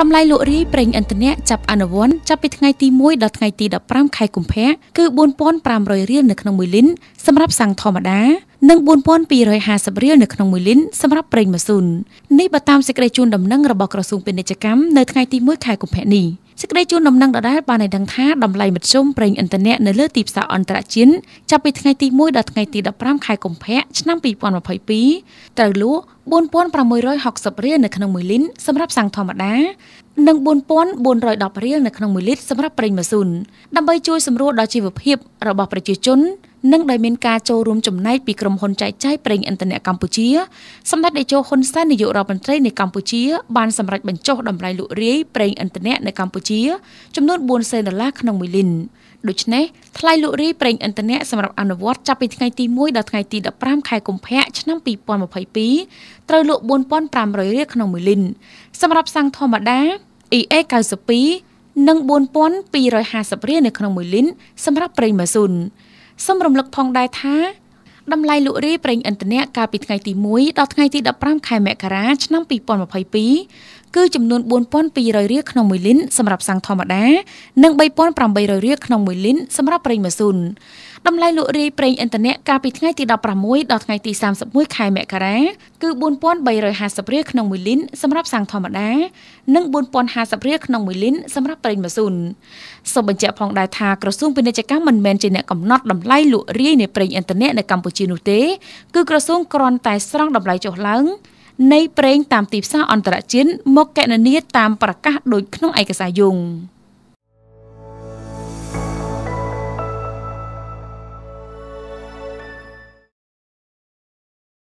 តម្លៃលក់រាយប្រេងឥន្ធនៈចាប់អនុវត្តចាប់ពីថ្ងៃទី1ដល់ថ្ងៃទី15ខែកុម្ភៈគឺ4500រៀលនៅក្នុង1លីត្រសម្រាប់សាំងធម្មតានិង4250រៀលនៅក្នុង1លីត្រសម្រាប់ប្រេងម៉ាស៊ូននេះបើតាមសេចក្តីជូនដំណឹងរបស់ក្រសួងពាណិជ្ជកម្មនៅថ្ងៃទី1ខែកុម្ភៈនេះសេចក្តីជូនដំណឹងដដែលបានឲ្យដឹងថាតម្លៃមធ្យមប្រេងឥន្ធនៈនៅលើទីផ្សារអន្តរជាតិចាប់ពីថ្ងៃទី1ដល់ថ្ងៃទី15ខែកុម្ភៈឆ្នាំ2022ត្រូវលក់4660រៀលនៅក្នុង1លីត្រសម្រាប់សាំងធម្មតានិង4410រៀលនៅក្នុង1លីត្រសម្រាប់ប្រេងម៉ាស៊ូនដើម្បីជួយសម្រួលដល់ជីវភាពរបស់ប្រជាជននិងដោយមានការចូលរួមចំណែកពីក្រុមហ៊ុនចែកចាយប្រេងឥន្ធនៈកម្ពុជាសម្ដេចតេជោហ៊ុនសែននាយករដ្ឋមន្ត្រីនៃកម្ពុជាបានសម្រេចបញ្ចុះតម្លៃលក់រាយប្រេងឥន្ធនៈនៅកម្ពុជាចំនួន4សេនដុល្លារក្នុង1លីត្រដូច្នេះថ្លៃលក់រាយប្រេងឥន្ធនៈសម្រាប់អនុវត្តចាប់ពីថ្ងៃទី1ដល់ថ្ងៃទី15ខែកុម្ភៈឆ្នាំ2022ត្រូវលក់4500រៀលក្នុង1លីត្រសម្រាប់សាំងធម្មតា EA 92និង4250រៀលនៅក្នុង1លីត្រសម្រាប់ប្រេងម៉ាស៊ូនសូមរំលឹកផងដែរថាតម្លៃលក់រាយប្រេងឥន្ធនៈកាលពីថ្ងៃទី1ដល់ថ្ងៃទី15ខែមករាឆ្នាំ2022គឺចំនួន4200រៀលក្នុង1លីត្រសម្រាប់សាំងធម្មតានិង3800រៀលក្នុង1លីត្រសម្រាប់ប្រេងម៉ាស៊ូនតម្លៃលក់រាយប្រេងឥន្ធនៈកាលពីថ្ងៃទី16ដល់ថ្ងៃទី31ខែមករាគឺ4350រៀលក្នុង1លីត្រសម្រាប់សាំងធម្មតានិង4050រៀលក្នុង1លីត្រសម្រាប់ប្រេងម៉ាស៊ូនសូមបញ្ជាក់ផងដែរថាក្រសួងពាណិជ្ជកម្មមិនមែនជាអ្នកកំណត់តម្លៃលក់រាយនៃប្រេងឥន្ធនៈនៅកម្ពុជានោះទេគឺក្រសួងគ្រាន់តែស្រង់តម្លៃចុះឡើងនៃប្រេងតាមទីផ្សារអន្តរជាតិមកកណនាតាមប្រកាសដូចក្នុងឯកសារយោង។